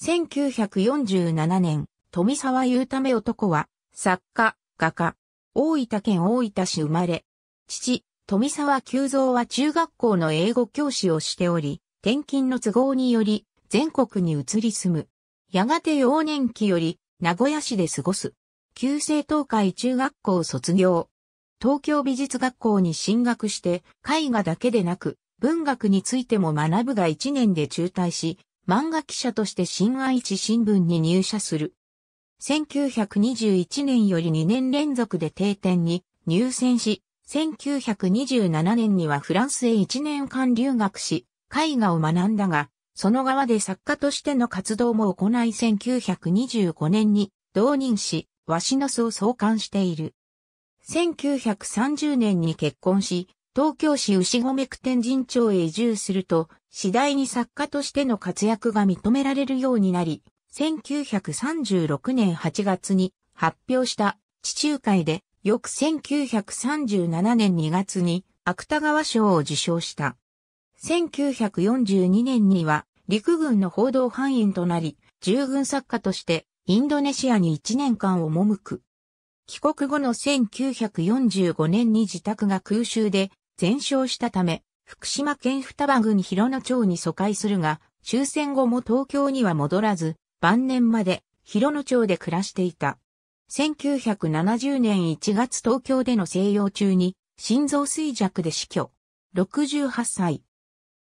1947年、富沢ため、男は、作家、画家、大分県大分市生まれ。父、富沢久蔵は中学校の英語教師をしており、転勤の都合により、全国に移り住む。やがて幼年期より、名古屋市で過ごす。旧制東海中学校卒業。東京美術学校に進学して、絵画だけでなく、文学についても学ぶが1年で中退し、漫画記者として新愛知新聞に入社する。1921年より2年連続で定点に入選し、1927年にはフランスへ1年間留学し、絵画を学んだが、その側で作家としての活動も行い1925年に同任し、ワシノスを創刊している。1930年に結婚し、東京市牛込区天神町へ移住すると、次第に作家としての活躍が認められるようになり、1936年8月に発表した地中海で、翌1937年2月に芥川賞を受賞した。1942年には陸軍の報道範囲となり、従軍作家としてインドネシアに1年間赴く。帰国後の1945年に自宅が空襲で全焼したため、福島県双葉郡広野町に疎開するが、終戦後も東京には戻らず、晩年まで広野町で暮らしていた。1970年1月東京での静養中に心臓衰弱で死去。68歳。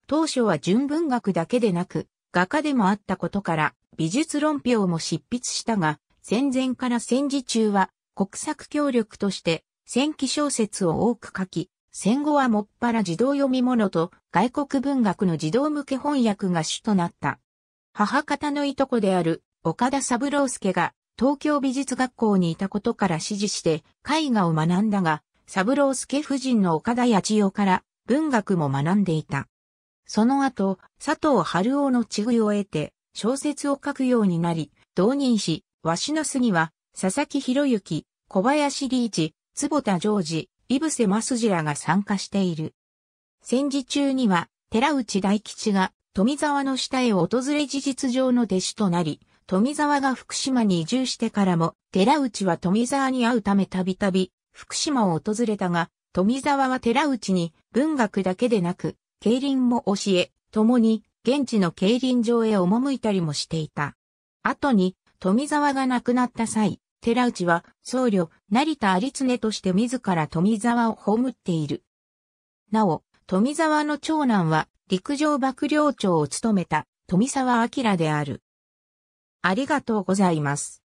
当初は純文学だけでなく、画家でもあったことから美術論評も執筆したが、戦前から戦時中は国策協力として戦記小説を多く書き、戦後はもっぱら児童読み物と外国文学の児童向け翻訳が主となった。母方のいとこである岡田三郎介が東京美術学校にいたことから指示して絵画を学んだが、三郎介夫人の岡田八千代から文学も学んでいた。その後、佐藤春夫の稚具を得て小説を書くようになり、同人誌、わしの杉は佐々木博之、小林リーチ、坪田常治、井伏正次らが参加している。戦時中には、寺内大吉が富沢の下へ訪れ事実上の弟子となり、富沢が福島に移住してからも、寺内は富沢に会うためたびたび、福島を訪れたが、富沢は寺内に文学だけでなく、競輪も教え、共に現地の競輪場へ赴いたりもしていた。後に、富沢が亡くなった際、寺内は僧侶、成田有常として自ら富沢を葬っている。なお、富沢の長男は陸上幕僚長を務めた富沢明である。ありがとうございます。